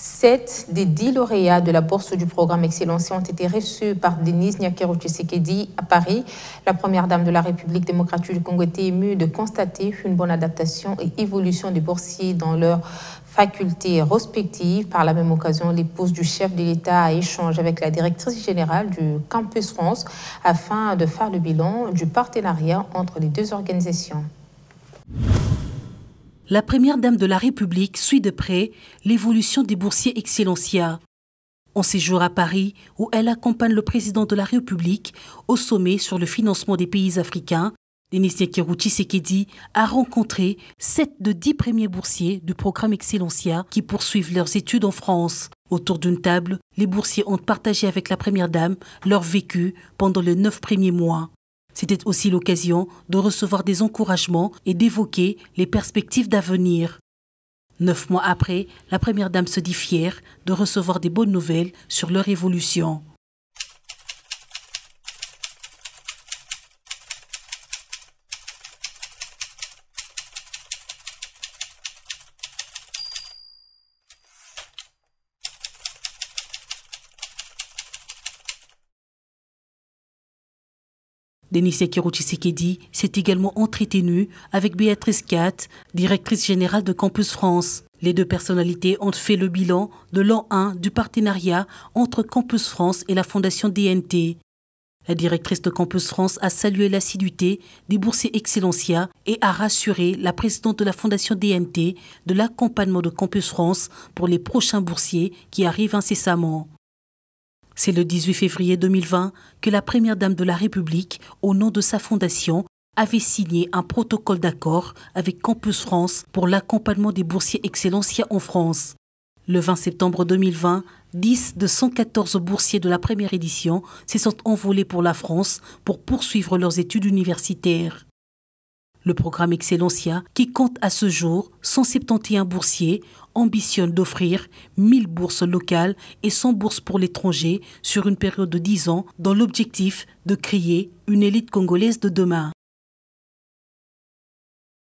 Sept des dix lauréats de la bourse du programme Excellence ont été reçus par Denise Nyakero Tshisekedi à Paris. La première dame de la République démocratique du Congo était émue de constater une bonne adaptation et évolution des boursiers dans leur facultés respectives. Par la même occasion, l'épouse du chef de l'État a échangé avec la directrice générale du Campus France afin de faire le bilan du partenariat entre les deux organisations la première dame de la République suit de près l'évolution des boursiers excellencia. En séjour à Paris, où elle accompagne le président de la République au sommet sur le financement des pays africains, Denis kirouchi Sekedi a rencontré sept de dix premiers boursiers du programme Excellencia qui poursuivent leurs études en France. Autour d'une table, les boursiers ont partagé avec la Première Dame leur vécu pendant les 9 premiers mois. C'était aussi l'occasion de recevoir des encouragements et d'évoquer les perspectives d'avenir. Neuf mois après, la Première Dame se dit fière de recevoir des bonnes nouvelles sur leur évolution. Denise Kiruchi Sekedi s'est également entretenue avec Béatrice Kat, directrice générale de Campus France. Les deux personnalités ont fait le bilan de l'an 1 du partenariat entre Campus France et la Fondation DNT. La directrice de Campus France a salué l'assiduité des boursiers Excellencia et a rassuré la présidente de la Fondation DNT de l'accompagnement de Campus France pour les prochains boursiers qui arrivent incessamment. C'est le 18 février 2020 que la Première Dame de la République, au nom de sa fondation, avait signé un protocole d'accord avec Campus France pour l'accompagnement des boursiers Excellencia en France. Le 20 septembre 2020, 10 de 114 boursiers de la première édition se sont envolés pour la France pour poursuivre leurs études universitaires. Le programme Excellencia, qui compte à ce jour 171 boursiers, ambitionne d'offrir 1000 bourses locales et 100 bourses pour l'étranger sur une période de 10 ans dans l'objectif de créer une élite congolaise de demain.